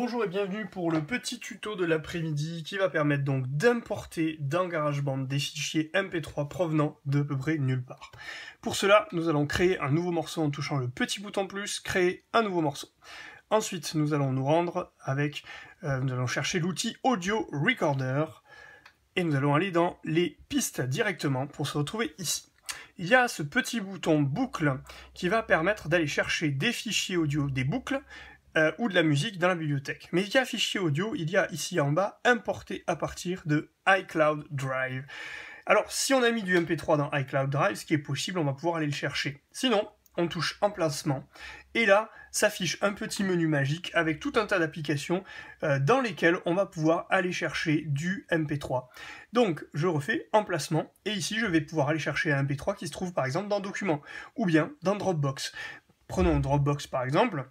Bonjour et bienvenue pour le petit tuto de l'après-midi qui va permettre donc d'importer dans GarageBand des fichiers MP3 provenant de peu près nulle part. Pour cela, nous allons créer un nouveau morceau en touchant le petit bouton plus, créer un nouveau morceau. Ensuite, nous allons nous rendre avec, euh, nous allons chercher l'outil Audio Recorder et nous allons aller dans les pistes directement pour se retrouver ici il y a ce petit bouton boucle qui va permettre d'aller chercher des fichiers audio, des boucles, euh, ou de la musique dans la bibliothèque. Mais un fichier audio, il y a ici en bas importé à partir de iCloud Drive. Alors si on a mis du MP3 dans iCloud Drive, ce qui est possible, on va pouvoir aller le chercher. Sinon, on touche emplacement et là s'affiche un petit menu magique avec tout un tas d'applications euh, dans lesquelles on va pouvoir aller chercher du MP3. Donc je refais emplacement et ici je vais pouvoir aller chercher un MP3 qui se trouve par exemple dans Documents ou bien dans Dropbox. Prenons Dropbox par exemple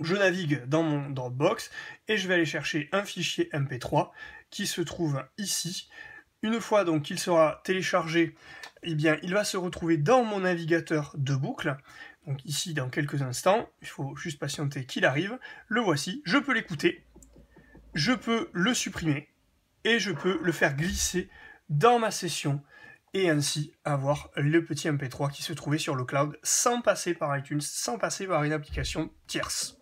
je navigue dans mon Dropbox et je vais aller chercher un fichier MP3 qui se trouve ici. Une fois donc qu'il sera téléchargé, eh bien, il va se retrouver dans mon navigateur de boucle. Donc ici, dans quelques instants, il faut juste patienter qu'il arrive. Le voici, je peux l'écouter, je peux le supprimer et je peux le faire glisser dans ma session et ainsi avoir le petit MP3 qui se trouvait sur le cloud sans passer par iTunes, sans passer par une application tierce.